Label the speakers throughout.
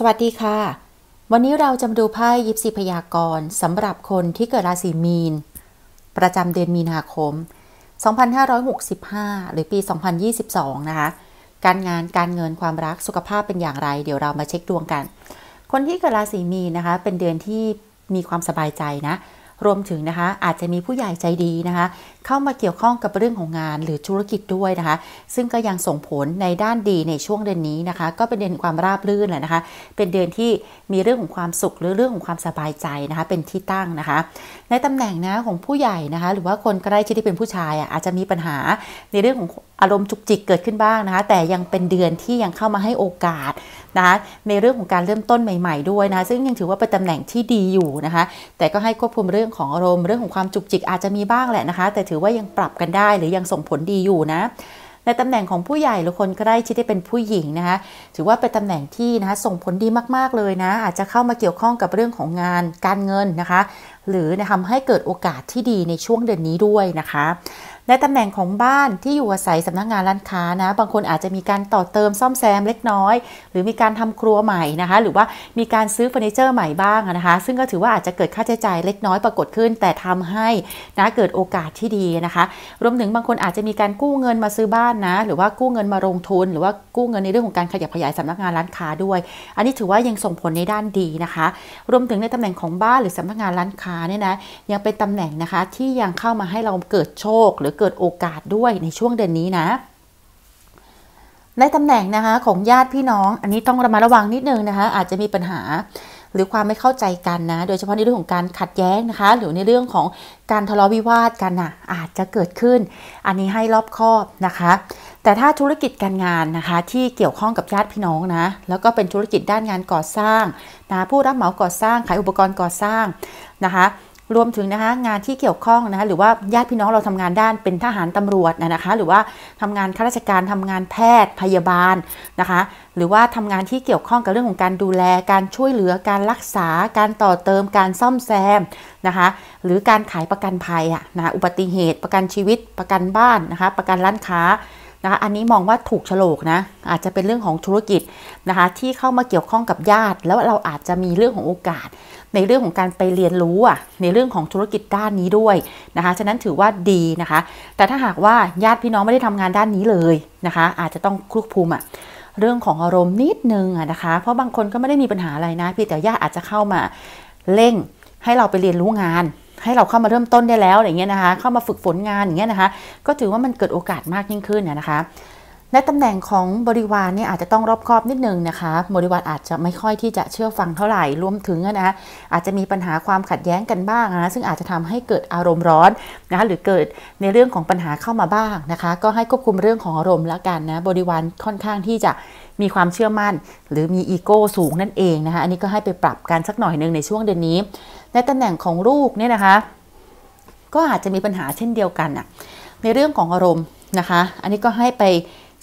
Speaker 1: สวัสดีค่ะ วันนี้เราจะมาดูไพ่ยิปซีพยากรณ์สำหรับคนที่เกิดราศีมีน ประจำเดือนมีนาคม 2565 หรือปี 2022 นะคะ การงานการเงินความรักสุขภาพเป็นอย่างไร เดี๋ยวเรามาเช็คดวงกัน คนที่เกิดราศีมีนนะคะ เป็นเดือนที่มีความสบายใจนะรวมถึงนะคะอาจจะมีผู้ใหญ่ใจดีนะคะเข้ามาเกี่ยวข้องกับเรื่องของงานหรือธุรกิจด้วยนะคะซึ่งก็ยังส่งผลในด้านดีในช่วงเดือนนี้นะคะก็เป็นเดือนความราบรื่นแหละนะคะเป็นเดือนที่มีเรื่องของความสุขหรือเรื่องของความสบายใจนะคะ เป็นที่ตั้งนะคะ ในตำแหน่งนะของผู้ใหญ่นะคะหรือว่าคนใกล้ชิดที่เป็นผู้ชายอ่ะอาจจะมีปัญหาในเรื่องของอารมณ์จุกจิกเกิดขึ้นบ้างนะคะแต่ยังเป็นเดือนที่ยังเข้ามาให้โอกาสนะคะในเรื่องของการเริ่มต้นใหม่ๆด้วยนะะซึ่งยังถือว่าเป็นตำแหน่งที่ดีอยู่นะคะ แต่ก็ให้ควบคุมเรื่องของอารมณ์เรื่องของความจุกจิกอาจจะมีบ้างแหละนะคะ แต่ถือว่ายังปรับกันได้หรือยังส่งผลดีอยู่นะในตำแหน่งของผู้ใหญ่หรือคนใกล้ชิดที่เป็นผู้หญิงนะคะ ถือว่าเป็นตำแหน่งที่นะคะส่งผลดีมากๆเลยนะอาจจะเข้ามาเกี่ยวข้องกับเรื่องของงานการเงินนะคะ หรือทำให้เกิดโอกาสที่ดีในช่วงเดือนนี้ด้วยนะคะในตำแหน่งของบ้านที่อยู่อาศัยสำนักงงานร้านค้านะบางคนอาจจะมีการต่อเติมซ่อมแซมเล็กน้อย หรือมีการทำครัวใหม่นะคะหรือว่ามีการซื้อเฟอร์นิเจอร์ใหม่บ้างนะคะซึ่งก็ถือว่าอาจจะเกิดค่าใช้จ่ายเล็กน้อย ปรากฏขึ้น แต่ทำให้นะเกิดโอกาสที่ดีนะคะ รวมถึงบางคนอาจจะมีการกู้เงินมาซื้อบ้านนะ หรือว่ากู้เงินมาลงทุน หรือว่ากู้เงินในเรื่องของการขยับขยายสำนักงานร้านค้าด้วย อันนี้ถือว่ายังส่งผลในด้านดีนะคะ รวมถึงในตำแหน่งของบ้านหรือสำนักงานร้านค้าเนี่ยนะยังเป็นตำแหน่งนะคะที่ยังเข้ามาให้เราเกิดโชคหรือเกิดโอกาสด้วยในช่วงเดือนนี้นะ ในตำแหน่งนะคะของญาติพี่น้องอันนี้ต้องระมัดระวังนิดนึงนะคะ อาจจะมีปัญหาหรือความไม่เข้าใจกันนะ โดยเฉพาะในเรื่องของการขัดแย้งนะคะ หรือในเรื่องของการทะเลาะวิวาทกันนะ่ะอาจจะเกิดขึ้น อันนี้ให้รอบคอบนะคะ แต่ถ้าธุรกิจการงานนะคะ ที่เกี่ยวข้องกับญาติพี่น้องนะแล้วก็เป็นธุรกิจด้านงานก่อสร้างนะผู้รับเหมาก่อสร้างขายอุปกรณ์ก่อสร้างนะคะรวมถึงนะคะงานที่เกี่ยวข้องนะคะหรือว่าญาติพี่น้องเราทำงานด้านเป็นทหารตำรวจนะคะหรือว่าทำงานข้าราชการทำงานแพทย์พยาบาลนะคะหรือว่าทำงานที่เกี่ยวข้องกับเรื่องของการดูแลการช่วยเหลือการรักษา การต่อเติมการซ่อมแซมนะคะหรือการขายประกันภัยอะนะอุบัติเหตุ ประกันชีวิตประกันบ้านนะคะประกันร้านค้านะคะอันนี้มองว่าถูกโฉลกนะอาจจะเป็นเรื่องของธุรกิจนะคะที่เข้ามาเกี่ยวข้องกับญาติแล้วเราอาจจะมีเรื่องของโอกาสในเรื่องของการไปเรียนรู้อ่ะ ในเรื่องของธุรกิจด้านนี้ด้วยนะคะ ฉะนั้นถือว่าดีนะคะ แต่ถ้าหากว่าญาติพี่น้องไม่ได้ทำงานด้านนี้เลยนะคะ อาจจะต้องคลุกคุมอ่ะเรื่องของอารมณ์นิดนึงอ่ะนะคะ เพราะบางคนก็ไม่ได้มีปัญหาอะไรนะพี่ แต่ญาติอาจจะเข้ามาเร่ง ให้เราไปเรียนรู้งาน ให้เราเข้ามาเริ่มต้นได้แล้วอย่างเงี้ยนะคะ เข้ามาฝึกฝนงานอย่างเงี้ยนะคะ ก็ถือว่ามันเกิดโอกาสมากยิ่งขึ้นนะคะในตำแหน่งของบริวารเนี่ยอาจจะต้องรอบคอบนิดนึงนะคะ บริวารอาจจะไม่ค่อยที่จะเชื่อฟังเท่าไหร่รวมถึงนะะอาจจะมีปัญหาความขัดแย้งกันบ้างนะซึ่งอาจจะทำให้เกิดอารมณ์ร้อนนะหรือเกิดในเรื่องของปัญหาเข้ามาบ้างนะคะ ก็ให้ควบคุมเรื่องของอารมณ์ละกันนะบริวารค่อนข้างที่จะมีความเชื่อมั่น หรือมีอีโก้สูงนั่นเองนะคะอันนี้ก็ให้ไปปรับการสักหน่อยหนึ่งในช่วงเดือนนี้ ในตำแหน่งของลูกเนี่ยนะคะ ก็อาจจะมีปัญหาเช่นเดียวกันอะในเรื่องของอารมณ์นะคะ อันนี้ก็ให้ไป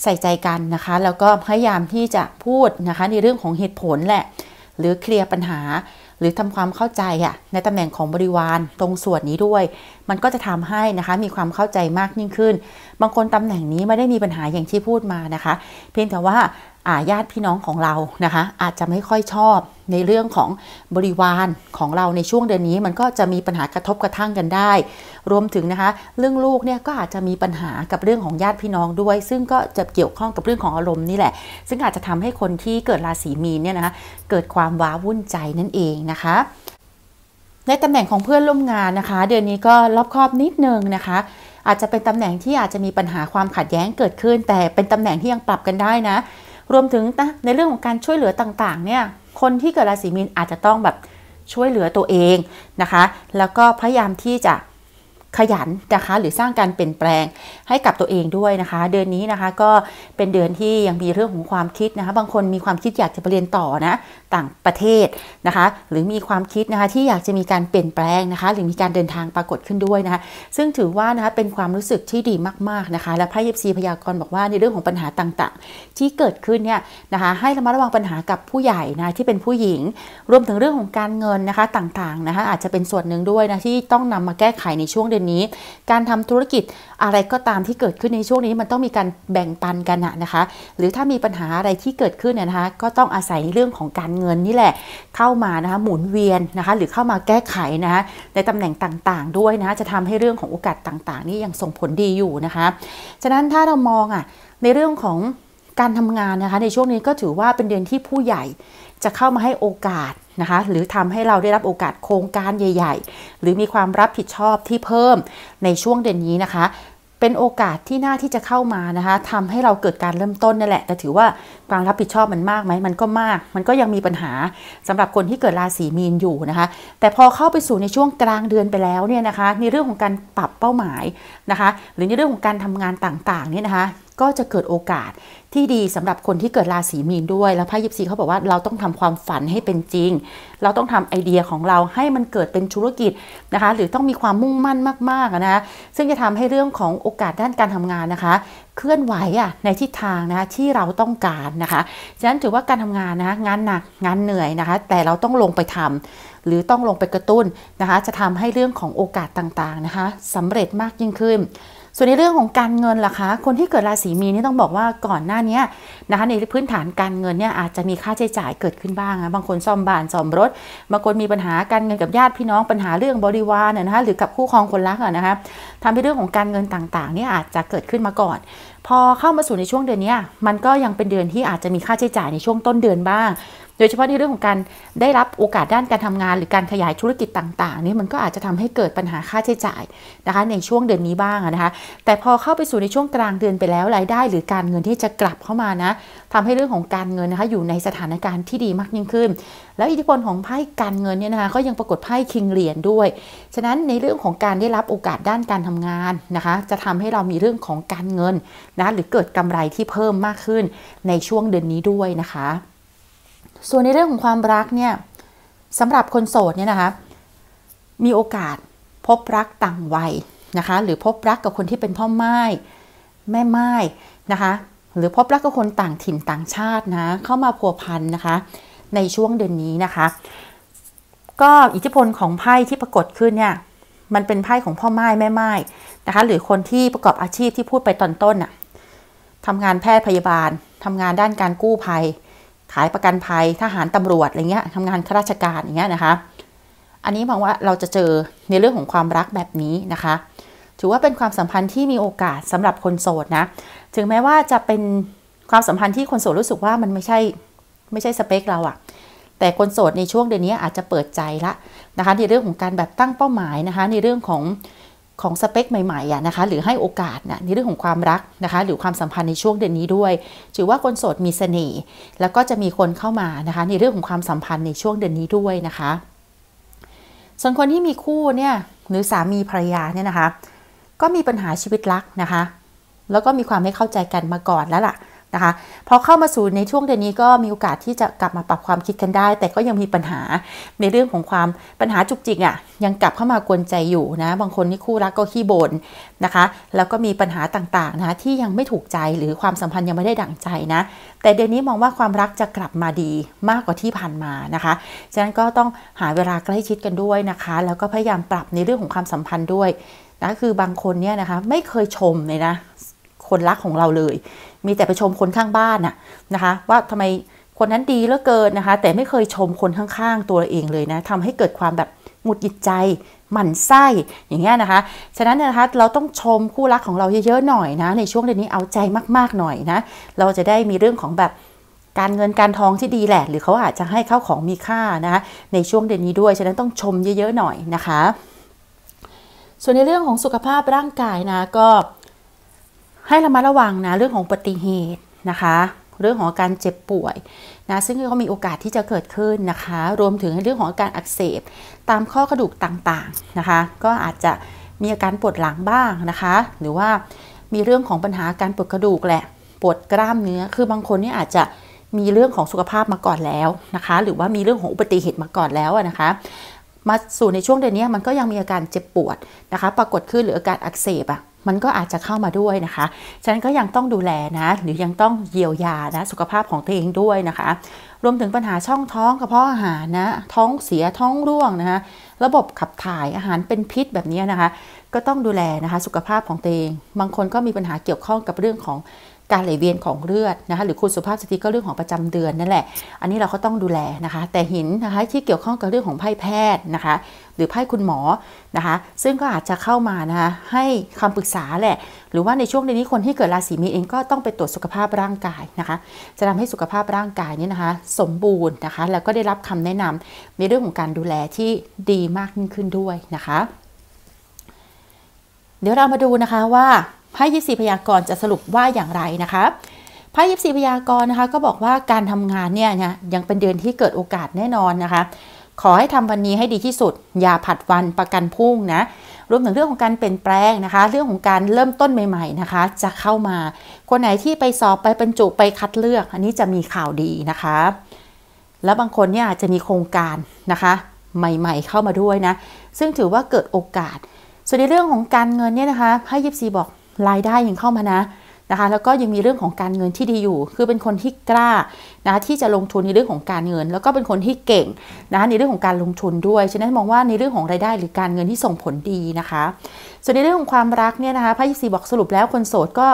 Speaker 1: ใส่ใจกันนะคะ แล้วก็พยายามที่จะพูดนะคะ ในเรื่องของเหตุผลแหละ หรือเคลียร์ปัญหาหรือทำความเข้าใจอะในตำแหน่งของบริวารตรงส่วนนี้ด้วย มันก็จะทำให้นะคะ มีความเข้าใจมากยิ่งขึ้น บางคนตำแหน่งนี้ไม่ได้มีปัญหาอย่างที่พูดมานะคะ เพียงแต่ว่าญาติพี่น้องของเรานะคะ อาจจะไม่ค่อยชอบในเรื่องของบริวารของเราในช่วงเดือนนี้มันก็จะมีปัญหากระทบกระทั่งกันได้ รวมถึงนะคะ เรื่องลูกเนี่ยก็อาจจะมีปัญหากับเรื่องของญาติพี่น้องด้วย ซึ่งก็จะเกี่ยวข้องกับเรื่องของอารมณ์นี่แหละ ซึ่งอาจจะทำให้คนที่เกิดราศีมีนเนี่ยนะคะ เกิดความว้าวุ่นใจนั่นเองนะคะ ในตำแหน่งของเพื่อนร่วมงานนะคะ เดือนนี้ก็รอบคอบนิดนึงนะคะ อาจจะเป็นตำแหน่งที่อาจจะมีปัญหาความขัดแย้งเกิดขึ้น แต่เป็นตำแหน่งที่ยังปรับกันได้นะรวมถึงนะในเรื่องของการช่วยเหลือต่าง ๆ เนี่ย คนที่เกิดราศีมีนอาจจะต้องแบบช่วยเหลือตัวเองนะคะ แล้วก็พยายามที่จะขยันนะคะหรือสร้างการเปลี่ยนแปลงให้กับตัวเองด้วยนะคะ เดือนนี้นะคะก็เป็นเดือนที่ยังมีเรื่องของความคิดนะคะ บางคนมีความคิดอยากจะไปเรียนต่อนะต่างประเทศนะคะหรือมีความคิดนะคะที่อยากจะมีการเปลี่ยนแปลงนะคะหรือมีการเดินทางปรากฏขึ้นด้วยนะคะซึ่งถือว่านะคะเป็นความรู้สึกที่ดีมากๆนะคะและไพ่ยิปซีพยากรณ์บอกว่าในเรื่องของปัญหาต่างๆ ที่เกิดขึ้นเนี่ยนะคะให้ระมัดระวังปัญหากับผู้ใหญ่นะที่เป็นผู้หญิงรวมถึงเรื่องของการเงินนะคะต่างๆนะคะอาจจะเป็นส่วนหนึ่งด้วยนะที่ต้องนำมาแก้ไขในช่วงเดือนนี้การทำธุรกิจอะไรก็ตามที่เกิดขึ้นในช่วงนี้มันต้องมีการแบ่งปันกันนะคะหรือถ้ามีปัญหาอะไรที่เกิดขึ้นนะคะก็ต้องอาศัยเรื่องของการเงินนี่แหละ เข้ามานะคะหมุนเวียนนะคะหรือเข้ามาแก้ไขนะคะในตำแหน่งต่างๆ ด้วยนะะจะทำให้เรื่องของโอกาสต่างๆนี่ยังส่งผลดีอยู่นะคะ ฉะนั้นถ้าเรามองอ่ะในเรื่องของการทำงานนะคะในช่วงนี้ก็ถือว่าเป็นเดือนที่ผู้ใหญ่จะเข้ามาให้โอกาสนะคะ หรือทำให้เราได้รับโอกาสโครงการใหญ่ ๆ หรือมีความรับผิดชอบที่เพิ่มในช่วงเดือนนี้นะคะ เป็นโอกาสที่น่าที่จะเข้ามานะคะทำให้เราเกิดการเริ่มต้นนี่แหละแต่ถือว่าความรับผิดชอบมันมากไหมมันก็มาก มันก็ยังมีปัญหาสำหรับคนที่เกิดราศีมีนอยู่นะคะ แต่พอเข้าไปสู่ในช่วงกลางเดือนไปแล้วเนี่ยนะคะในเรื่องของการปรับเป้าหมายนะคะ หรือในเรื่องของการทำงานต่างๆเนี่ยนะคะก็จะเกิดโอกาสที่ดีสำหรับคนที่เกิดราศีมีนด้วยแล้วไพ่ยิปซีเขาบอกว่าเราต้องทำความฝันให้เป็นจริง เราต้องทำไอเดียของเราให้มันเกิดเป็นธุรกิจนะคะ หรือต้องมีความมุ่งมั่นมากๆนะซึ่งจะทำให้เรื่องของโอกาสด้านการทำงานนะคะ เคลื่อนไหวอ่ะในทิศทางนะคะที่เราต้องการนะคะฉะนั้นถือว่าการทำงานนะงานหนักงานเหนื่อยนะคะ แต่เราต้องลงไปทำ หรือต้องลงไปกระตุ้นนะคะ จะทำให้เรื่องของโอกาสต่างๆนะคะ สำเร็จมากยิ่งขึ้นส่วนในเรื่องของการเงินล่ะคะ คนที่เกิดราศีมีนนี่ต้องบอกว่าก่อนหน้านี้นะคะในพื้นฐานการเงินเนี่ยอาจจะมีค่าใช้จ่ายเกิดขึ้นบ้างนะบางคนซ่อมบ้าน ซ่อมรถบางคนมีปัญหาการเงินกับญาติพี่น้องปัญหาเรื่องบริวารนะคะหรือกับคู่ครองคนรักนะคะทำให้เรื่องของการเงินต่างๆนี่อาจจะเกิดขึ้นมาก่อน พอเข้ามาสู่ในช่วงเดือนนี้มันก็ยังเป็นเดือนที่อาจจะมีค่าใช้จ่ายในช่วงต้นเดือนบ้างโดยเฉพาะในเรื่องของการได้รับโอกาสด้านการทำงาน หรือการขยายธุรกิจต่างๆนี่มันก็อาจจะทำให้เกิดปัญหาค่าใช้จ่ายนะคะ ในช่วงเดือนนี้บ้างนะคะ แต่พอเข้าไปสู่ในช่วงกลางเดือนไปแล้วรายได้ หรือการเงินที่จะกลับเข้ามานะทำให้เรื่องของการเงินนะคะ อยู่ในสถานการณ์ที่ดีมากยิ่งขึ้น แล้วอิทธิพลของไพ่การเงินเนี่ยนะคะ ก็ยังปรากฏไพ่คิงเหรียญด้วยฉะนั้นในเรื่องของการได้รับโอกาสด้านการทำงานนะคะ จะทำให้เรามีเรื่องของการเงินนะหรือเกิดกำไรที่เพิ่มมากขึ้น ในช่วงเดือนนี้ด้วยนะคะส่วนในเรื่องของความรักเนี่ยสำหรับคนโสดเนี่ยนะคะมีโอกาสพบรักต่างวัยนะคะ หรือพบรักกับคนที่เป็นพ่อไม้ แม่ไม้นะคะ หรือพบรักกับคนต่างถิ่นต่างชาตินะ เข้ามาพัวพันนะคะ ในช่วงเดือนนี้นะคะ ก็อิทธิพลของไพ่ที่ปรากฏขึ้นเนี่ยมันเป็นไพ่ของพ่อไม้แม่ไม้นะคะหรือคนที่ประกอบอาชีพที่พูดไปตอนต้นอะทำงานแพทย์พยาบาลทำงานด้านการกู้ภัยขายประกันภัย ทหารตำรวจอะไรเงี้ยทำงานข้าราชการอย่างเงี้ยนะคะ อันนี้มองว่าเราจะเจอในเรื่องของความรักแบบนี้นะคะ ถือว่าเป็นความสัมพันธ์ที่มีโอกาสสำหรับคนโสดนะ ถึงแม้ว่าจะเป็นความสัมพันธ์ที่คนโสดรู้สึกว่ามันไม่ใช่ไม่ใช่สเปคเราอะ แต่คนโสดในช่วงเดือนนี้อาจจะเปิดใจละนะคะในเรื่องของการแบบตั้งเป้าหมายนะคะในเรื่องของของสเปคใหม่ๆอ่ะนะคะหรือให้โอกาสนะในเรื่องของความรักนะคะหรือความสัมพันธ์ในช่วงเดือนนี้ด้วยถือว่าคนโสดมีเสน่ห์แล้วก็จะมีคนเข้ามานะคะในเรื่องของความสัมพันธ์ในช่วงเดือนนี้ด้วยนะคะส่วนคนที่มีคู่เนี่ยหรือสามีภรรยาเนี่ยนะคะ ก็มีปัญหาชีวิตรักนะคะแล้วก็มีความไม่เข้าใจกันมาก่อนแล้วล่ะนะคะพอเข้ามาสู่ในช่วงเดือนนี้ก็มีโอกาสที่จะกลับมาปรับความคิดกันได้ แต่ก็ยังมีปัญหาในเรื่องของความปัญหาจุกจิกอะ่ะยังกลับเข้ามากวนใจอยู่นะ บางคนนี่คู่รักก็ขี้บ่นนะคะ แล้วก็มีปัญหาต่างๆนะที่ยังไม่ถูกใจหรือความสัมพันธ์ยังไม่ได้ดั่งใจนะแต่เดือนนี้มองว่าความรักจะกลับมาดีมากกว่าที่ผ่านมานะคะ ฉะนั้นก็ต้องหาเวลาใกล้ชิดกันด้วยนะคะ แล้วก็พยายามปรับในเรื่องของความสัมพันธ์ด้วยนะคือบางคนเนี่ยนะคะไม่เคยชมเลยนะคนรักของเราเลยมีแต่ไปชมคนข้างบ้านน่ะนะคะ ว่าทำไมคนนั้นดีเหลือเกินนะคะ แต่ไม่เคยชมคนข้างๆ ตัวเองเลยนะทำให้เกิดความแบบหงุดหงิดใจหมั่นไส้อย่างเงี้ยนะคะฉะนั้นนะคะเราต้องชมคู่รักของเราเยอะๆหน่อยนะ ในช่วงเดือนนี้เอาใจมากๆหน่อยนะ เราจะได้มีเรื่องของแบบการเงินการทองที่ดีแหละหรือเขาอาจจะให้เข้าของมีค่านะคะในช่วงเดือนนี้ด้วยฉะนั้นต้องชมเยอะๆ หน่อยนะคะ ส่วนในเรื่องของสุขภาพร่างกายนะก็ให้ระมัดระวังนะเรื่องของอุบัติเหตุนะคะ เรื่องของการเจ็บป่วยนะซึ่งก็มีโอกาสที่จะเกิดขึ้นนะคะ รวมถึงเรื่องของอาการอักเสบ ตามข้อกระดูกต่างๆนะคะ ก็อาจจะมีอาการปวดหลังบ้างนะคะ หรือว่ามีเรื่องของปัญหาการปวดกระดูกแหละปวดกล้ามเนื้อ คือบางคนนี่อาจจะมีเรื่องของสุขภาพมาก่อนแล้วนะคะ หรือว่ามีเรื่องของอุบัติเหตุมาก่อนแล้วนะคะ มาสู่ในช่วงเดือนนี้มันก็ยังมีอาการเจ็บปวดนะคะ ปรากฏขึ้นหรืออาการอักเสบอะมันก็อาจจะเข้ามาด้วยนะคะ ฉะนั้นก็ยังต้องดูแลนะหรือยังต้องเยียวยานะสุขภาพของตัวเองด้วยนะคะ รวมถึงปัญหาช่องท้องกระเพาะอาหารนะท้องเสียท้องร่วงนะคะระบบขับถ่ายอาหารเป็นพิษแบบนี้นะคะ ก็ต้องดูแลนะคะสุขภาพของตัวเอง บางคนก็มีปัญหาเกี่ยวข้องกับเรื่องของการไหลเวียนของเลือดนะคะ หรือคุณสุภาพสตรีก็เรื่องของประจำเดือนนั่นแหละ อันนี้เราก็ต้องดูแลนะคะ แต่หินนะคะที่เกี่ยวข้องกับเรื่องของไพ่แพทย์นะคะหรือไพ่คุณหมอนะคะ ซึ่งก็อาจจะเข้ามานะคะให้คำปรึกษาแหละหรือว่าในช่วงนนี้คนที่เกิดราศีมีนเองก็ต้องไปตรวจสุขภาพร่างกายนะคะ จะทำให้สุขภาพร่างกายนี้นะคะสมบูรณ์นะคะ แล้วก็ได้รับคำแนะนำในเรื่องของการดูแลที่ดีมากขึ้นด้วยนะคะ เดี๋ยวเรามาดูนะคะว่าไพ่ยิปซีพยากรณ์จะสรุปว่าอย่างไรนะคะไพ่ยิปซีพยากรณ์นะคะก็บอกว่าการทำงานเนี่ยนะยังเป็นเดือนที่เกิดโอกาสแน่นอนนะคะ ขอให้ทำวันนี้ให้ดีที่สุด อย่าผัดวันประกันพรุ่งนะ รวมถึงเรื่องของการเปลี่ยนแปลงนะคะ เรื่องของการเริ่มต้นใหม่ๆนะคะจะเข้ามาคนไหนที่ไปสอบไปบรรจุไปคัดเลือก อันนี้จะมีข่าวดีนะคะ แล้วบางคนเนี่ยอาจจะมีโครงการนะคะ ใหม่ๆ เข้ามาด้วยนะซึ่งถือว่าเกิดโอกาส ส่วนในเรื่องของการเงินเนี่ยนะคะไพ่ยิบซีบอกรายได้ยังเข้ามานะนะคะแล้วก็ยังมีเรื่องของการเงินที่ดีอยู่ คือเป็นคนที่กล้านะที่จะลงทุนในเรื่องของการเงิน แล้วก็เป็นคนที่เก่ง นะในเรื่องของการลงทุนด้วย ฉะนั้นมองว่าในเรื่องของรายได้ หรือการเงินที่ส่งผลดีนะคะ ส่วนในเรื่องของความรักเนี่ยนะคะพระยศีบอกสรุปแล้วคนโสดก็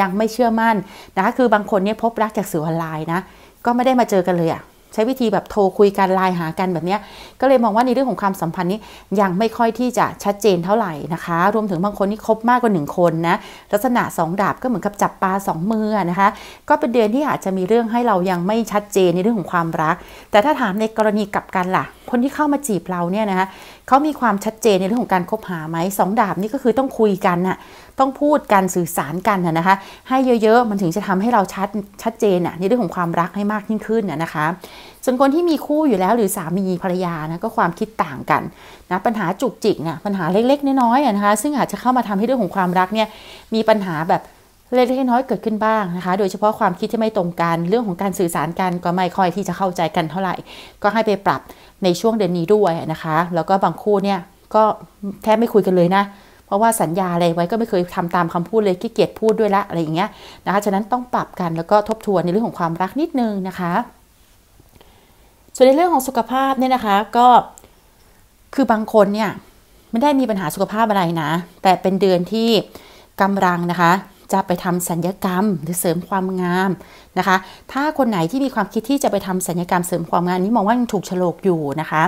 Speaker 1: ยังไม่เชื่อมั่นนะคะคือบางคนเนี่ยพบรักจากสื่อออนไลน์นะ ก็ไม่ได้มาเจอกันเลยอะใช้วิธีแบบโทรคุยกันไลน์หากันแบบนี้ ก็เลยมองว่าในเรื่องของความสัมพันธ์นี้ยังไม่ค่อยที่จะชัดเจนเท่าไหร่นะคะ รวมถึงบางคนที่คบมากกว่า 1 คนนะลักษณะ 2 ดาบก็เหมือนกับจับปลา2มือนะคะ ก็เป็นเดือนที่อาจจะมีเรื่องให้เรายังไม่ชัดเจนในเรื่องของความรัก แต่ถ้าถามในกรณีกลับกันล่ะคนที่เข้ามาจีบเราเนี่ยนะคะเขามีความชัดเจนในเรื่องของการคบหาไหมสองดาบนี่ก็คือต้องคุยกันนะต้องพูดกัน สื่อสารกันนะคะ ให้เยอะๆ มันถึงจะทำให้เราชัดชัดเจนะในเรื่องของความรักให้มากยิ่งขึ้นนะคะ ส่วนคนที่มีคู่อยู่แล้วหรือสามีภรรยานะก็ความคิดต่างกันนะปัญหาจุกจิกนะปัญหาเล็กๆน้อยๆนะคะ ซึ่งอาจจะเข้ามาทำให้เรื่องของความรักเนี่ยมีปัญหาแบบเล็กๆน้อยเกิดขึ้นบ้างนะคะ โดยเฉพาะความคิดที่ไม่ตรงกันเรื่องของการสื่อสารกันก็ไม่ค่อยที่จะเข้าใจกันเท่าไหร่ ก็ให้ไปปรับในช่วงเดือนนี้ด้วยนะคะ แล้วก็บางคู่เนี่ยก็แทบไม่คุยกันเลยนะ เพราะว่าสัญญาอะไรไว้ก็ไม่เคยทำตามคำพูดเลยขี้เกียจพูดด้วยละอะไรอย่างเงี้ยนะคะฉะนั้นต้องปรับกันแล้วก็ทบทวนในเรื่องของความรักนิดนึงนะคะ ส่วนในเรื่องของสุขภาพเนี่ยนะคะ ก็ คือบางคนเนี่ย ไม่ได้มีปัญหาสุขภาพอะไรนะ แต่เป็นเดือนที่กำลังนะคะจะไปทำสัญญกรรมหรือเสริมความงามนะคะ ถ้าคนไหนที่มีความคิดที่จะไปทำสัญญกรรมเสริมความงาม นี้มองว่าัถูกฉลกอยู่นะคะ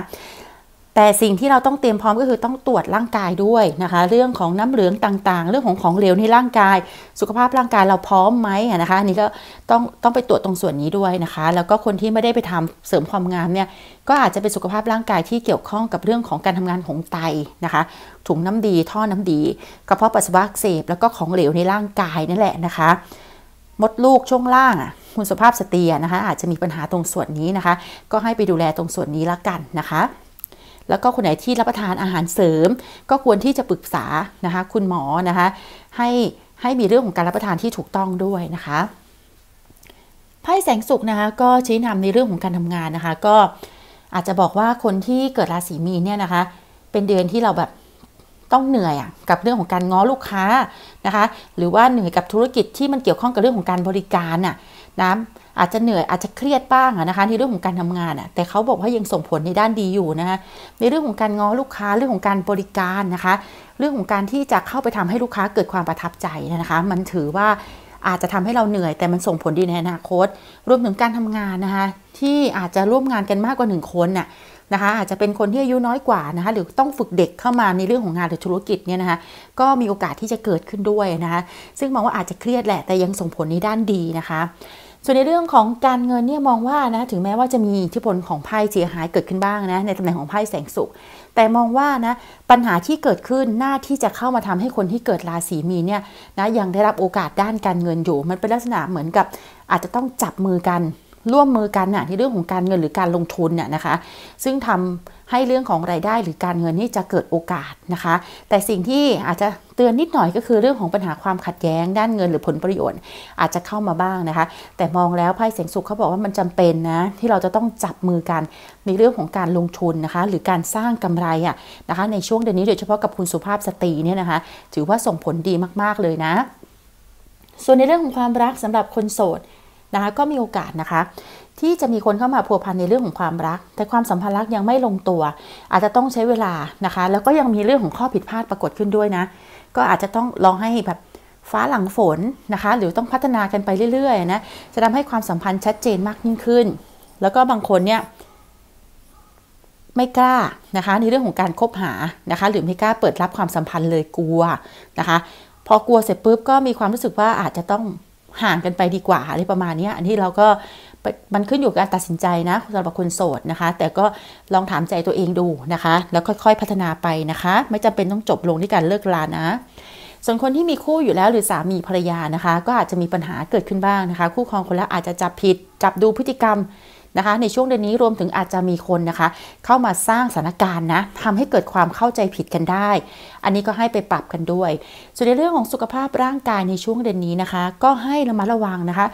Speaker 1: แต่สิ่งที่เราต้องเตรียมพร้อมก็คือ ต้องตรวจร่างกายด้วยนะคะ เรื่องของน้ำเหลืองต่างๆ เรื่องของของเหลวในร่างกาย สุขภาพร่างกายเราพร้อมไหมนะคะอันนี้ก็ต้องต้องไปตรวจตรงส่วนนี้ด้วยนะคะ แล้วก็คนที่ไม่ได้ไปทำเสริมความงามเนี่ย ก็อาจจะเป็นสุขภาพร่างกายที่เกี่ยวข้องกับเรื่องของการทำงานของไตนะคะถุงน้ำดีท่อน้ำดีกระเพาะปัสสาวะเสพแล้วก็ของเหลวในร่างกายนั่นแหละนะคะ มดลูกช่วงล่างคุณสุภาพสตรีนะคะ อาจจะมีปัญหาตรงส่วนนี้นะคะ ก็ให้ไปดูแลตรงส่วนนี้ละกันนะคะแล้วก็คนไหนที่รับประทานอาหารเสริมก็ควรที่จะปรึกษานะคะคุณหมอนะคะให้ให้มีเรื่องของการรับประทานที่ถูกต้องด้วยนะคะไพ่แสงสุกนะคะก็ชี้นำในเรื่องของการทำงานนะคะ ก็อาจจะบอกว่าคนที่เกิดราศีมีนเนี่ยนะคะ เป็นเดือนที่เราแบบต้องเหนื่อยอะกับเรื่องของการง้อลูกค้านะคะ หรือว่าเหนื่อยกับธุรกิจที่มันเกี่ยวข้องกับเรื่องของการบริการน่ะนะอาจจะเหนื่อย อาจจะเครียดบ้างนะคะ ในเรื่องของการทำงานอ่ะแต่เขาบอกว่ายังส่งผลในด้านดีอยู่นะคะในเรื่องของการง้อลูกค้าเรื่องของการบริการนะคะ เรื่องของการที่จะเข้าไปทำให้ลูกค้าเกิดความประทับใจนะคะ มันถือว่าอาจจะทำให้เราเหนื่อยแต่มันส่งผลดีในอนาคตรวมถึงการทำงานนะคะที่อาจจะร่วมงานกันมากกว่า1 คนน่ะนะคะ อาจจะเป็นคนที่อายุน้อยกว่านะคะหรือต้องฝึกเด็กเข้ามาในเรื่องของงานหรือธุรกิจเนี่ยนะคะก็มีโอกาสที่จะเกิดขึ้นด้วยนะคะซึ่งมองว่าอาจจะเครียดแหละแต่ยังส่งผลในด้านดีนะคะส่วนในเรื่องของการเงินเนี่ยมองว่านะถึงแม้ว่าจะมีอิทธิพลของไพ่เสียหายเกิดขึ้นบ้างนะในตำแหน่งของไพ่แสงสุขแต่มองว่านะปัญหาที่เกิดขึ้นหน้าที่จะเข้ามาทำให้คนที่เกิดราศีมีเนี่ยนะยังได้รับโอกาสด้านการเงินอยู่ มันเป็นลักษณะเหมือนกับ อาจจะต้องจับมือกันร่วมมือกันนะในเรื่องของการเงินหรือการลงทุนเนี่ยนะคะซึ่งทำให้เรื่องของรายได้หรือการเงินนี่จะเกิดโอกาสนะคะแต่สิ่งที่อาจจะเตือนนิดหน่อยก็คือเรื่องของปัญหาความขัดแย้ง ด้านเงินหรือผลประโยชน์อาจจะเข้ามาบ้างนะคะแต่มองแล้วไพ่เสียงสุขเขาบอกว่ามันจำเป็นนะที่เราจะต้องจับมือกันในเรื่องของการลงทุนนะคะหรือการสร้างกำไรอ่ะนะคะในช่วงเดือนนี้โดยเฉพาะกับคุณสุภาพสตรีเนี่ยนะคะถือว่าส่งผลดีมากๆเลยนะ ส่วนในเรื่องของความรักสำหรับคนโสดนะคะก็มีโอกาสนะคะ ที่จะมีคนเข้ามาพัวพันในเรื่องของความรัก แต่ความสัมพันธ์รักยังไม่ลงตัว อาจจะต้องใช้เวลานะคะ แล้วก็ยังมีเรื่องของข้อผิดพลาดปรากฏขึ้นด้วยนะ ก็อาจจะต้องลองให้แบบฟ้าหลังฝนนะคะ หรือต้องพัฒนากันไปเรื่อยๆนะจะทำให้ความสัมพันธ์ชัดเจนมากยิ่งขึ้น แล้วก็บางคนเนี่ย ไม่กล้านะคะ ในเรื่องของการคบหานะคะ หรือไม่กล้าเปิดรับความสัมพันธ์เลยกลัวนะคะ พอกลัวเสร็จปุ๊บก็มีความรู้สึกว่าอาจจะต้องห่างกันไปดีกว่าอะไรประมาณนี้ อันที่เราก็มันขึ้นอยู่กับการตัดสินใจนะสำหรับคนโสดนะคะ แต่ก็ลองถามใจตัวเองดูนะคะ แล้วค่อยๆพัฒนาไปนะคะ ไม่จำเป็นต้องจบลงด้วยการเลิกลานะ ส่วนคนที่มีคู่อยู่แล้วหรือสามีภรรยานะคะ ก็อาจจะมีปัญหาเกิดขึ้นบ้างนะคะ คู่ครองคนละอาจจะจับผิดจับดูพฤติกรรมนะคะ ในช่วงเดือนนี้รวมถึงอาจจะมีคนนะคะเข้ามาสร้างสถานการณ์นะทำให้เกิดความเข้าใจผิดกันได้ อันนี้ก็ให้ไปปรับกันด้วย ส่วนในเรื่องของสุขภาพร่างกายในช่วงเดือนนี้นะคะ ก็ให้ระมัดระวังนะคะ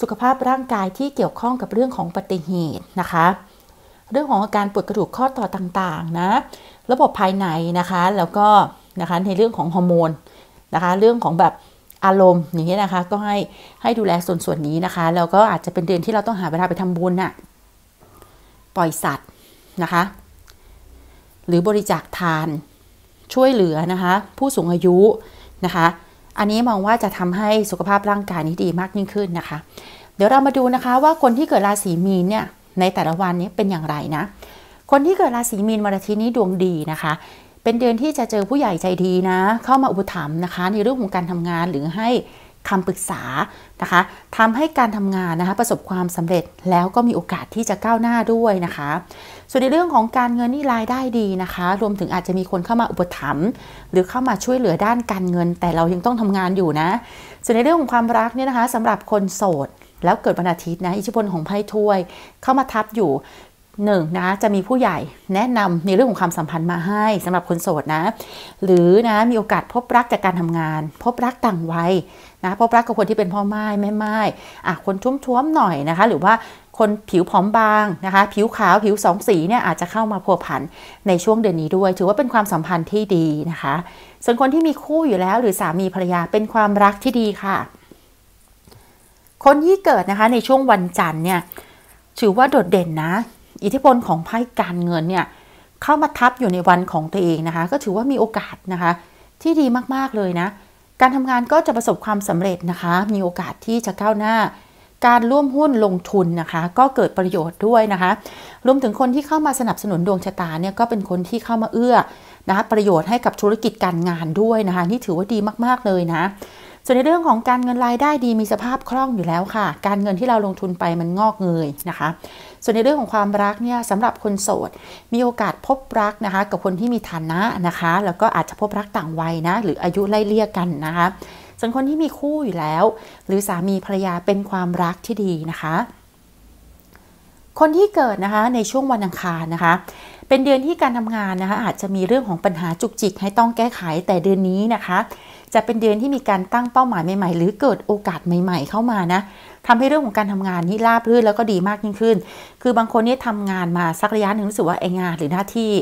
Speaker 1: สุขภาพร่างกายที่เกี่ยวข้องกับเรื่องของปฏิเหตุนะคะ เรื่องของอาการปวดกระดูกข้อต่อต่างๆ นะ ระบบภายในนะคะ แล้วก็นะคะในเรื่องของฮอร์โมนนะคะเรื่องของแบบอารมณ์อย่างนี้นะคะ ก็ให้ให้ดูแลส่วนส่วนนี้นะคะแล้วก็อาจจะเป็นเดือนที่เราต้องหาเวลาไปทำบุญน่ะปล่อยสัตว์นะคะ หรือบริจาคทานช่วยเหลือนะคะผู้สูงอายุนะคะอันนี้มองว่าจะทำให้สุขภาพร่างกายนี้ดีมากยิ่งขึ้นนะคะ เดี๋ยวเรามาดูนะคะว่าคนที่เกิดราศีมีนเนี่ย ในแต่ละวันนี้เป็นอย่างไรนะคนที่เกิดราศีมีนวันอาทิตย์นี้ดวงดีนะคะเป็นเดือนที่จะเจอผู้ใหญ่ใจดีนะ เข้ามาอุปถัมภ์นะคะ ในเรื่องของการทำงานหรือให้คำปรึกษานะคะทำให้การทำงานนะคะประสบความสำเร็จแล้วก็มีโอกาสที่จะก้าวหน้าด้วยนะคะ ส่วนในเรื่องของการเงินนี่รายได้ดีนะคะ รวมถึงอาจจะมีคนเข้ามาอุปถัมภ์หรือเข้ามาช่วยเหลือด้านการเงินแต่เรายังต้องทำงานอยู่นะ ส่วนในเรื่องของความรักเนี่ยนะคะสำหรับคนโสด แล้วเกิดวันอาทิตย์นะอิทธิพลของไพ่ถ้วย เข้ามาทับอยู่หนึ่งนะจะมีผู้ใหญ่แนะนำในเรื่องของความสัมพันธ์มาให้ สำหรับคนโสดนะ หรือนะมีโอกาสพบรักจากการทำงาน พบรักต่างวัยนะพบรักกับคนที่เป็นพ่อไม้แม่ไม้อ่ะคนชุ่มๆหน่อยนะคะ หรือว่าคนผิวผอมบางนะคะ ผิวขาวผิวสองสีเนี่ยอาจจะเข้ามาพัวพันในช่วงเดือนนี้ด้วยถือว่าเป็นความสัมพันธ์ที่ดีนะคะ ส่วนคนที่มีคู่อยู่แล้วหรือสามีภรรยาเป็นความรักที่ดีค่ะ คนที่เกิดนะคะในช่วงวันจันทร์เนี่ยถือว่าโดดเด่นนะอิทธิพลของไพ่การเงินเนี่ยเข้ามาทับอยู่ในวันของตัวเองนะคะ ก็ถือว่ามีโอกาสนะคะที่ดีมาก ๆ เลยนะ การทำงานก็จะประสบความสำเร็จนะคะ มีโอกาสที่จะก้าวหน้า การร่วมหุ้นลงทุนนะคะก็เกิดประโยชน์ด้วยนะคะรวมถึงคนที่เข้ามาสนับสนุนดวงชะตาเนี่ยก็เป็นคนที่เข้ามาเอื้อนะคะ ประโยชน์ให้กับธุรกิจการงานด้วยนะคะ นี่ถือว่าดีมากๆเลยนะส่วนในเรื่องของการเงินรายได้ดีมีสภาพคล่องอยู่แล้วค่ะ การเงินที่เราลงทุนไปมันงอกเงยนะคะ ส่วนในเรื่องของความรักเนี่ยสำหรับคนโสด มีโอกาสพบรักนะคะ กับคนที่มีฐานะนะคะ แล้วก็อาจจะพบรักต่างวัยนะ หรืออายุไล่เลี่ยกันนะคะส่วนคนที่มีคู่อยู่แล้ว หรือสามีภรรยาเป็นความรักที่ดีนะคะ คนที่เกิดนะคะในช่วงวันอังคารนะคะ เป็นเดือนที่การทำงานนะคะ อาจจะมีเรื่องของปัญหาจุกจิกให้ต้องแก้ไขแต่เดือนนี้นะคะจะเป็นเดือนที่มีการตั้งเป้าหมายใหม่ๆ หรือเกิดโอกาสใหม่ๆ เข้ามานะทำให้เรื่องของการทำงานนี่ราบรื่นแล้วก็ดีมากยิ่งขึ้น คือบางคนนี่ทำงานมาสักระยะหนึ่งรู้สึกว่าไองานหรือหน้าที่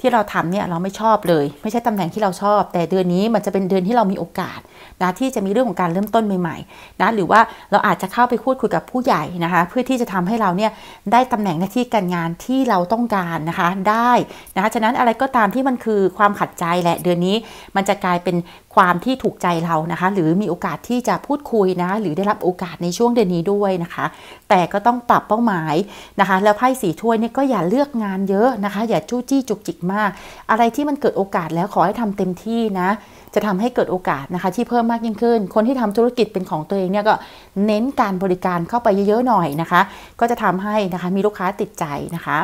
Speaker 1: ที่เราทำเนี่ยเราไม่ชอบเลย ไม่ใช่ตำแหน่งที่เราชอบ แต่เดือนนี้มันจะเป็นเดือนที่เรามีโอกาสนะที่จะมีเรื่องของการเริ่มต้นใหม่ ๆนะหรือว่าเราอาจจะเข้าไปพูดคุยกับผู้ใหญ่นะคะ เพื่อที่จะทำให้เราเนี่ยได้ตำแหน่งหน้าที่การงานที่เราต้องการนะคะได้นะคะฉะนั้นอะไรก็ตามที่มันคือความขัดใจแหละเดือนนี้มันจะกลายเป็นความที่ถูกใจเรานะคะหรือมีโอกาสที่จะพูดคุยนะ หรือได้รับโอกาสในช่วงเดือนนี้ด้วยนะคะ แต่ก็ต้องปรับเป้าหมายนะคะแล้วไพ่สีถ้วยเนี่ยก็อย่าเลือกงานเยอะนะคะ อย่าจู้จี้จุกจิกมาก อะไรที่มันเกิดโอกาสแล้วขอให้ทำเต็มที่นะ จะทำให้เกิดโอกาสนะคะที่เพิ่มมากยิ่งขึ้น คนที่ทำธุรกิจเป็นของตัวเองเนี่ยก็เน้นการบริการเข้าไปเยอะๆหน่อยนะคะ ก็จะทำให้นะคะมีลูกค้าติดใจนะคะ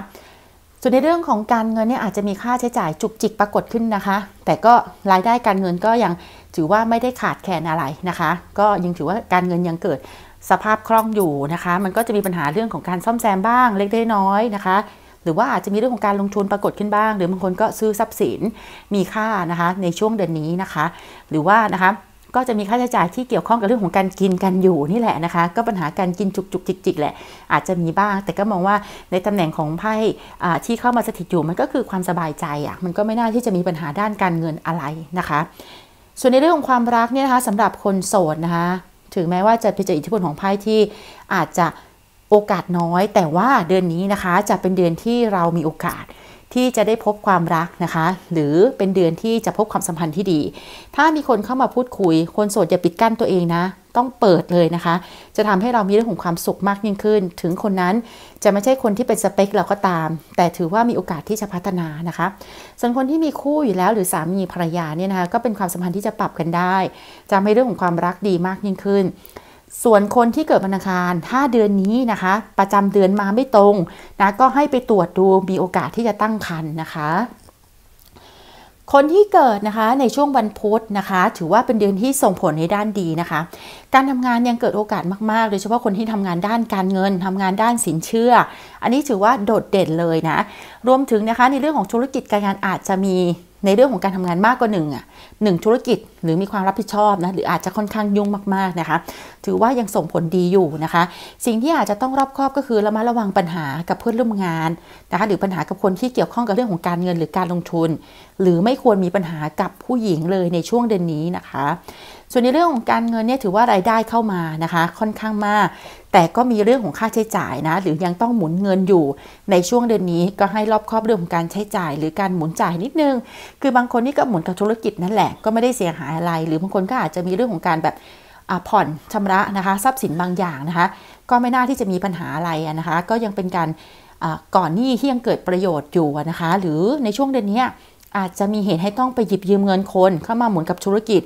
Speaker 1: ส่วนในเรื่องของการเงินเนี่ยอาจจะมีค่าใช้จ่ายจุกจิกปรากฏขึ้นนะคะ แต่ก็รายได้การเงินก็ยังถือว่าไม่ได้ขาดแคลนอะไรนะคะ ก็ยังถือว่าการเงินยังเกิดสภาพคล่องอยู่นะคะ มันก็จะมีปัญหาเรื่องของการซ่อมแซมบ้างเล็กน้อยนะคะ หรือว่าอาจจะมีเรื่องของการลงทุนปรากฏขึ้นบ้างหรือบางคนก็ซื้อทรัพย์สินมีค่านะคะในช่วงเดือนนี้นะคะ หรือว่านะคะก็จะมีค่าใช้จ่ายที่ เกี่ยวข้องกับเรื่องของการกินกันอยู่นี่แหละนะคะก็ปัญหาการกินจุกจุกจิกจิกแหละอาจจะมีบ้าง แต่ก็มองว่าในตำแหน่งของไพ่ที่เข้ามาสถิตอยู่มันก็คือความสบายใจอ่ะมันก็ไม่น่าที่จะมีปัญหาด้านการเงินอะไรนะคะ ส่วนในเรื่องของความรักเนี่ยนะคะสำหรับคนโสดนะคะถึงแม้ว่าจะไปเจออิทธิพลของไพ่ที่อาจจะโอกาสน้อย แต่ว่าเดือนนี้นะคะจะเป็นเดือนที่เรามีโอกาสที่จะได้พบความรักนะคะ หรือเป็นเดือนที่จะพบความสัมพันธ์ที่ดี ถ้ามีคนเข้ามาพูดคุย คนโสดอย่าปิดกั้นตัวเองนะต้องเปิดเลยนะคะ จะทำให้เรามีเรื่องของความสุขมากยิ่งขึ้น ถึงคนนั้นจะไม่ใช่คนที่เป็นสเปคเราก็ตาม แต่ถือว่ามีโอกาสที่จะพัฒนานะคะส่วนคนที่มีคู่อยู่แล้วหรือสามีภรรยาเนี่ยนะคะก็เป็นความสัมพันธ์ที่จะปรับกันได้ จะทำให้เรื่องของความรักดีมากยิ่งขึ้นส่วนคนที่เกิดวันอังคารถ้าเดือนนี้นะคะ ประจำเดือนมาไม่ตรงนะก็ให้ไปตรวจดูมีโอกาสที่จะตั้งครรภ์นะคะ คนที่เกิดนะคะในช่วงวันพุธนะคะ ถือว่าเป็นเดือนที่ส่งผลในด้านดีนะคะ การทำงานยังเกิดโอกาสมากๆโดยเฉพาะคนที่ทำงานด้านการเงิน ทำงานด้านสินเชื่อ อันนี้ถือว่าโดดเด่นเลยนะ รวมถึงนะคะ ในเรื่องของธุรกิจการงานอาจจะมีในเรื่องของการทำงานมากกว่าหนึ่งอ่ะหนึ่งธุรกิจหรือมีความรับผิดชอบนะหรืออาจจะค่อนข้างยุ่งมากๆนะคะถือว่ายังส่งผลดีอยู่นะคะ สิ่งที่อาจจะต้องรอบคอบก็คือเรามาระวังปัญหากับเพื่อนร่วมงานนะคะหรือปัญหากับคนที่เกี่ยวข้องกับเรื่องของการเงินหรือการลงทุน หรือไม่ควรมีปัญหากับผู้หญิงเลยในช่วงเดือนนี้นะคะ ส่วนในเรื่องของการเงินเนี่ยถือว่ารายได้เข้ามานะคะค่อนข้างมากแต่ก็มีเรื่องของค่าใช้จ่ายนะหรือยังต้องหมุนเงินอยู่ ในช่วงเดือนนี้ก็ให้รอบครอบเรื่องของการใช้จ่ายหรือการหมุนจ่ายนิดนึง คือบางคนนี่ก็หมุนกับธุรกิจนั่นแหละ ก็ไม่ได้เสียหายอะไร หรือบางคนก็อาจจะมีเรื่องของการแบบผ่อนชำระนะคะทรัพย์สินบางอย่างนะคะก็ไม่น่าที่จะมีปัญหาอะไรนะคะก็ยังเป็นการก่อนหนี้ที่ยังเกิดประโยชน์อยู่นะคะหรือในช่วงเดือนนี้อาจจะมีเหตุให้ต้องไปหยิบยืมเงินคนเข้ามาหมุนกับธุรกิจ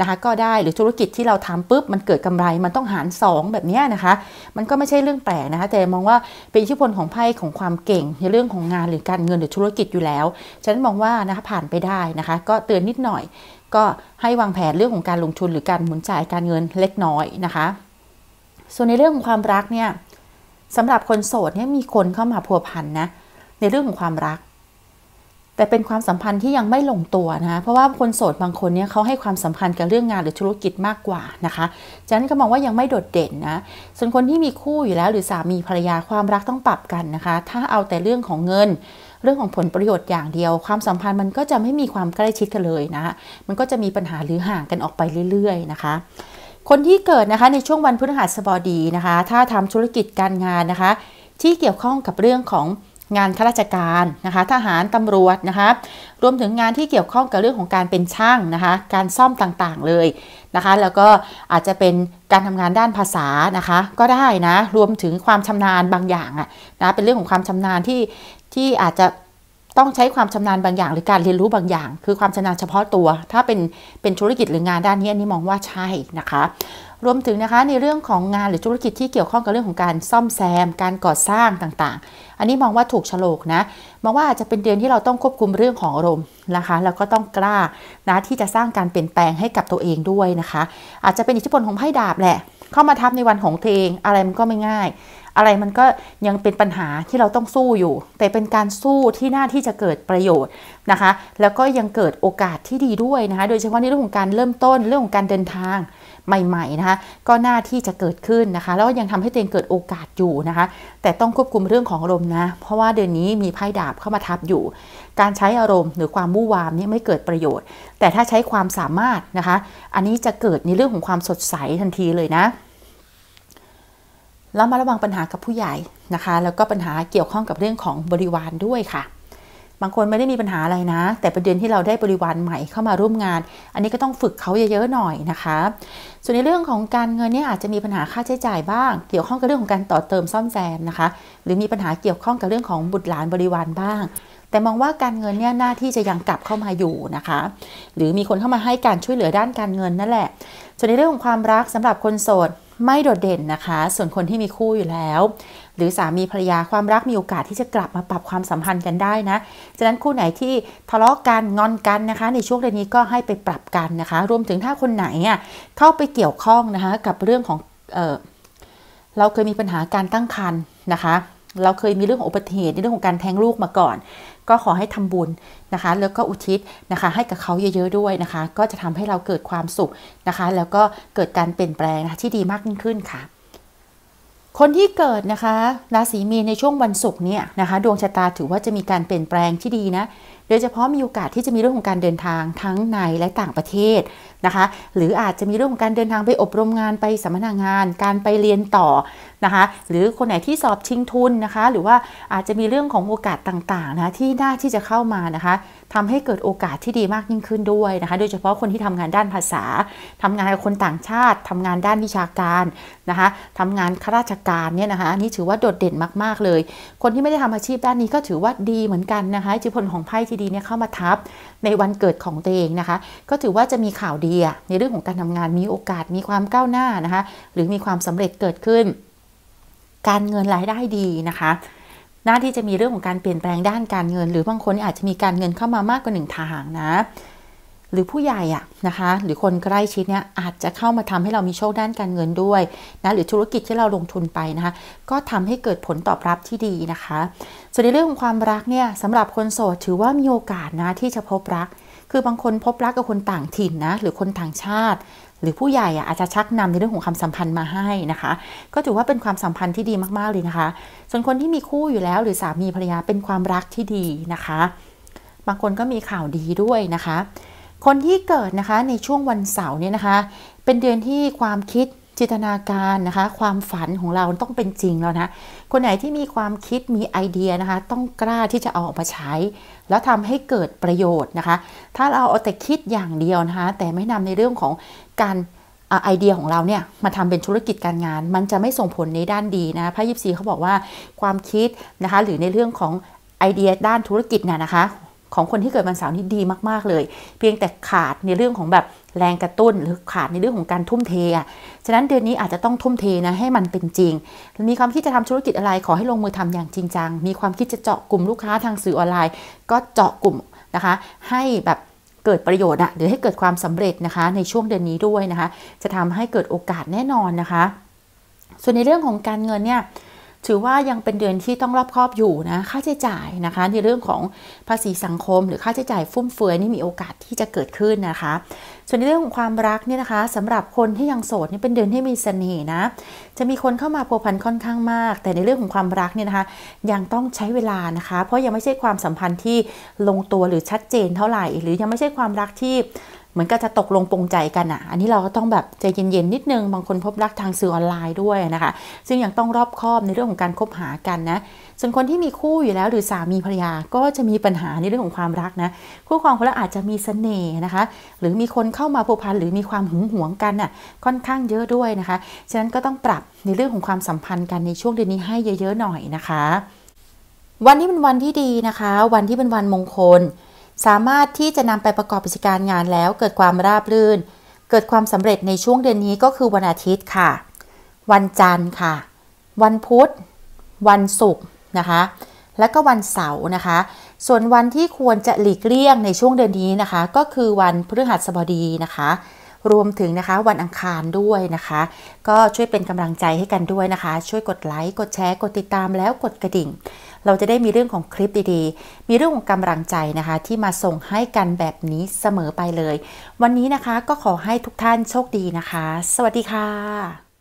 Speaker 1: นะคะก็ได้หรือธุรกิจที่เราทำปุ๊บมันเกิดกำไรมันต้องหาร2แบบนี้นะคะมันก็ไม่ใช่เรื่องแปลกนะคะแต่มองว่าเป็นอิทธิพลของไพ่ของความเก่ง ในเรื่องของงานหรือการเงินหรือธุรกิจอยู่แล้วฉันมองว่านะคะผ่านไปได้นะคะก็เตือนนิดหน่อย ก็ให้วางแผนเรื่องของการลงทุนหรือการหมุนจ่ายการเงินเล็กน้อยนะคะ ส่วนในเรื่องของความรักเนี่ยสำหรับคนโสดเนี่ยมีคนเข้ามาพัวพันนะในเรื่องของความรักแต่เป็นความสัมพันธ์ที่ยังไม่ลงตัวนะคะเพราะว่าคนโสดบางคนเนี่ยเขาให้ความสัมพันธ์กับเรื่องงานหรือธุรกิจมากกว่านะคะ ฉะนั้นก็มองว่ายังไม่โดดเด่นนะ ส่วนคนที่มีคู่อยู่แล้ว หรือสามีภรรยาความรักต้องปรับกันนะคะ ถ้าเอาแต่เรื่องของเงิน เรื่องของผลประโยชน์อย่างเดียว ความสัมพันธ์มันก็จะไม่มีความใกล้ชิดกันเลยนะ มันก็จะมีปัญหาหรือห่างกันออกไปเรื่อยๆนะคะ คนที่เกิดนะคะในช่วงวันพฤหัสบดีนะคะ ถ้าทำธุรกิจการงานนะคะที่เกี่ยวข้องกับเรื่องของงานข้าราชการนะคะทหารตำรวจนะคะรวมถึงงานที่เกี่ยวข้องกับเรื่องของการเป็นช่างนะคะ การซ่อมต่างๆเลยนะคะ แล้วก็อาจจะเป็นการทำงานด้านภาษานะคะ ก็ได้นะ รวมถึงความชำนาญบางอย่างอะนะเป็นเรื่องของความชำนาญที่ที่อาจจะต้องใช้ความชำนาญบางอย่าง หรือการเรียนรู้บางอย่าง คือความชำนาญเฉพาะตัว ถ้าเป็นเป็นธุรกิจหรืองานด้านนี้นี่มองว่าใช่นะคะรวมถึงนะคะในเรื่องของงานหรือธุรกิจที่เกี่ยวข้องกับเรื่องของการซ่อมแซมการก่อสร้างต่างๆ อันนี้มองว่าถูกฉลกนะมองว่าอาจจะเป็นเดือนที่เราต้องควบคุมเรื่องของอารมณ์นะคะแล้วก็ต้องกล้านะที่จะสร้างการเปลี่ยนแปลงให้กับตัวเองด้วยนะคะ อาจจะเป็นอิทธิพลของไพ่ดาบแหละ เข้ามาทับในวันของเพลงอะไรมันก็ไม่ง่าย อะไรมันก็ยังเป็นปัญหาที่เราต้องสู้อยู่ แต่เป็นการสู้ที่น่าที่จะเกิดประโยชน์นะคะ แล้วก็ยังเกิดโอกาสที่ดีด้วยนะคะโดยเฉพาะในเรื่องของการเริ่มต้นเรื่องของการเดินทางใหม่ๆนะคะ ก็น่าที่จะเกิดขึ้นนะคะแล้วยังทำให้ตัวเองเกิดโอกาสอยู่นะคะ แต่ต้องควบคุมเรื่องของอารมณ์นะเพราะว่าเดือนนี้มีไพ่ดาบเข้ามาทับอยู่ การใช้อารมณ์หรือความมู่วามนี่ไม่เกิดประโยชน์ แต่ถ้าใช้ความสามารถนะคะ อันนี้จะเกิดในเรื่องของความสดใสทันทีเลยนะแล้วมาระวังปัญหากับผู้ใหญ่นะคะแล้วก็ปัญหาเกี่ยวข้องกับเรื่องของบริวารด้วยค่ะบางคนไม่ได้มีปัญหาอะไรนะ แต่ประเด็นที่เราได้บริวารใหม่เข้ามาร่วมงาน อันนี้ก็ต้องฝึกเขาเยอะๆหน่อยนะคะ ส่วนในเรื่องของการเงินเนี่ยอาจจะมีปัญหาค่าใช้จ่ายบ้าง เกี่ยวข้องกับเรื่องของการต่อเติมซ่อมแซมนะคะ หรือมีปัญหาเกี่ยวข้องกับเรื่องของบุตรหลานบริวารบ้าง แต่มองว่าการเงินเนี่ยหน้าที่จะยังกลับเข้ามาอยู่นะคะ หรือมีคนเข้ามาให้การช่วยเหลือด้านการเงินนั่นแหละ ส่วนในเรื่องของความรักสำหรับคนโสดไม่โดดเด่นนะคะ ส่วนคนที่มีคู่อยู่แล้ว หรือสามีภรรยาความรักมีโอกาสที่จะกลับมาปรับความสัมพันธ์กันได้นะฉะนั้นคู่ไหนที่ทะเลาะกันงอนกันนะคะในช่วงเดือนนี้ก็ให้ไปปรับกันนะคะ รวมถึงถ้าคนไหนอ่ะเข้าไปเกี่ยวข้องนะคะ กับเรื่องของ เออเราเคยมีปัญหาการตั้งครรภ์นะคะ เราเคยมีเรื่องของอุบัติเหตุในเรื่องของการแทงลูกมาก่อนก็ขอให้ทำบุญนะคะแล้วก็อุทิศนะคะให้กับเขาเยอะ ๆด้วยนะคะ ก็จะทำให้เราเกิดความสุขนะคะ แล้วก็เกิดการเปลี่ยนแปลงที่ดีมากขึ้นค่ะ คนที่เกิดนะคะ ราศีมีนในช่วงวันศุกร์เนี่ยนะคะ ดวงชะตาถือว่าจะมีการเปลี่ยนแปลงที่ดีนะโดยเฉพาะมีโอกาสที่จะมีเรื่องของการเดินทางทั้งในและต่างประเทศนะคะ หรืออาจจะมีเรื่องของการเดินทางไปอบรมงานไปสัมมนางาน การไปเรียนต่อนะคะหรือคนไหนที่สอบชิงทุน นะคะ หรือว่าอาจจะมีเรื่องของโอกาสต่างๆ นะที่น่าที่จะเข้ามานะคะทำให้เกิดโอกาสที่ดีมากยิ่งขึ้นด้วยนะคะ โดยเฉพาะคนที่ทำงานด้านภาษา ทำงานกับคนต่างชาติ ทำงานด้านวิชาการนะคะทำงานข้าราชการเนี่ยนะคะนี่ถือว่า โดดเด่นมากๆเลย คนที่ไม่ได้ทำอาชีพด้านนี้ก็ถือว่าดีเหมือนกันนะคะจิพลของไพ่ที่ดีเนี่ยเข้ามาทับในวันเกิดของตัวเองนะคะก็ถือว่าจะมีข่าวดีในเรื่องของการทำงานมีโอกาสมีความก้าวหน้านะคะหรือมีความสำเร็จเกิดขึ้นการเงินรายได้ดีนะคะหน้าที่จะมีเรื่องของการเปลี่ยนแปลงด้านการเงินหรือบางคนอาจจะมีการเงินเข้ามามากกว่าหนึ่งทางนะ หรือผู้ใหญ่อะนะคะหรือคนใกล้ชิดเนี่ยอาจจะเข้ามาทำให้เรามีโชคด้านการเงินด้วยนะหรือธุรกิจที่เราลงทุนไปนะคะก็ทำให้เกิดผลตอบรับที่ดีนะคะ ส่วนในเรื่องของความรักเนี่ยสำหรับคนโสดถือว่ามีโอกาสนะที่จะพบรัก คือบางคนพบรักกับคนต่างถิ่นนะหรือคนต่างชาติหรือผู้ใหญ่อาจจะชักนำในเรื่องของความสัมพันธ์มาให้นะคะ ก็ถือว่าเป็นความสัมพันธ์ที่ดีมากๆเลยนะคะ ส่วนคนที่มีคู่อยู่แล้วหรือสามีภรรยาเป็นความรักที่ดีนะคะบางคนก็มีข่าวดีด้วยนะคะ คนที่เกิดนะคะในช่วงวันเสาร์เนี่ยนะคะ เป็นเดือนที่ความคิดจินตนาการนะคะ ความฝันของเราต้องเป็นจริงแล้วนะคนไหนที่มีความคิดมีไอเดียนะคะต้องกล้าที่จะเอาออกมาใช้แล้วทำให้เกิดประโยชน์นะคะ ถ้าเราเอาแต่คิดอย่างเดียวนะคะ แต่ไม่นำในเรื่องของการไอเดียของเราเนี่ยมาทำ เป็นธุรกิจการงาน มันจะไม่ส่งผลในด้านดีนะ พระยิบซีเขาบอกว่าความคิดนะคะ หรือในเรื่องของไอเดียด้านธุรกิจเนี่ยนะคะของคนที่เกิดวันเสาร์นี้ดีมากๆเลย เพียงแต่ขาดในเรื่องของแบบแรงกระตุ้นหรือขาดในเรื่องของการทุ่มเทอ่ะฉะนั้นเดือนนี้อาจจะต้องทุ่มเทนะ ให้มันเป็นจริงมีความคิดจะทำธุรกิจอะไรขอให้ลงมือทำอย่างจริงจังมีความคิดจะเจาะกลุ่มลูกค้าทางสื่อออนไลน์ก็เจาะกลุ่มนะคะ ให้แบบเกิดประโยชน์อะหรือให้เกิดความสำเร็จนะคะ ในช่วงเดือนนี้ด้วยนะคะ จะทำให้เกิดโอกาสแน่นอนนะคะ ส่วนในเรื่องของการเงินเนี่ยถือว่ายังเป็นเดือนที่ต้องรอบครอบอยู่นะค่าใช้จ่ายนะคะในเรื่องของภาษีสังคมหรือค่าใช้จ่ายฟุ่มเฟือยนี่มีโอกาสที่จะเกิดขึ้นนะคะ ส่วนในเรื่องของความรักเนี่ยนะคะ สำหรับคนที่ยังโสดนี่เป็นเดือนที่มีเสน่ห์นะจะมีคนเข้ามาพัวพันค่อนข้างมาก แต่ในเรื่องของความรักเนี่ยนะคะ ยังต้องใช้เวลานะคะ เพราะยังไม่ใช่ความสัมพันธ์ที่ลงตัวหรือชัดเจนเท่าไหร่ หรือยังไม่ใช่ความรักที่เหมือนก็จะตกลงปรงใจกันอ่ะ อันนี้เราก็ต้องแบบใจเย็นๆนิดนึง บางคนพบรักทางสื่อออนไลน์ด้วยนะคะ ซึ่งยังต้องรอบคอบในเรื่องของการคบหากันนะ ส่วนคนที่มีคู่อยู่แล้ว หรือสามีภรรยาก็จะมีปัญหาในเรื่องของความรักนะ คู่ครองคนละอาจจะมีสเสน่ห์นะคะ หรือมีคนเข้ามาผูกพันหรือมีความหึงหวงกันอ่ะค่อนข้างเยอะด้วยนะคะ ฉะนั้นก็ต้องปรับในเรื่องของความสัมพันธ์กันในช่วงเดือนนี้ให้เยอะ ๆ หน่อยนะคะ วันที่เป็นวันที่ดีนะคะ วันที่เป็นวันมงคลสามารถที่จะนำไปประกอบกิจการงานแล้ว เกิดความราบรื่น เกิดความสำเร็จในช่วงเดือนนี้ก็คือวันอาทิตย์ค่ะ วันจันทร์ค่ะ วันพุธวันศุกร์นะคะและก็วันเสาร์นะคะ ส่วนวันที่ควรจะหลีกเลี่ยงในช่วงเดือนนี้นะคะ ก็คือวันพฤหัสบดีนะคะ รวมถึงนะคะวันอังคารด้วยนะคะ ก็ช่วยเป็นกำลังใจให้กันด้วยนะคะ ช่วยกดไลค์กดแชร์กดติดตามแล้วกดกระดิ่งเราจะได้มีเรื่องของคลิปดีๆ มีเรื่องของกำลังใจนะคะ ที่มาส่งให้กันแบบนี้เสมอไปเลย วันนี้นะคะก็ขอให้ทุกท่านโชคดีนะคะ สวัสดีค่ะ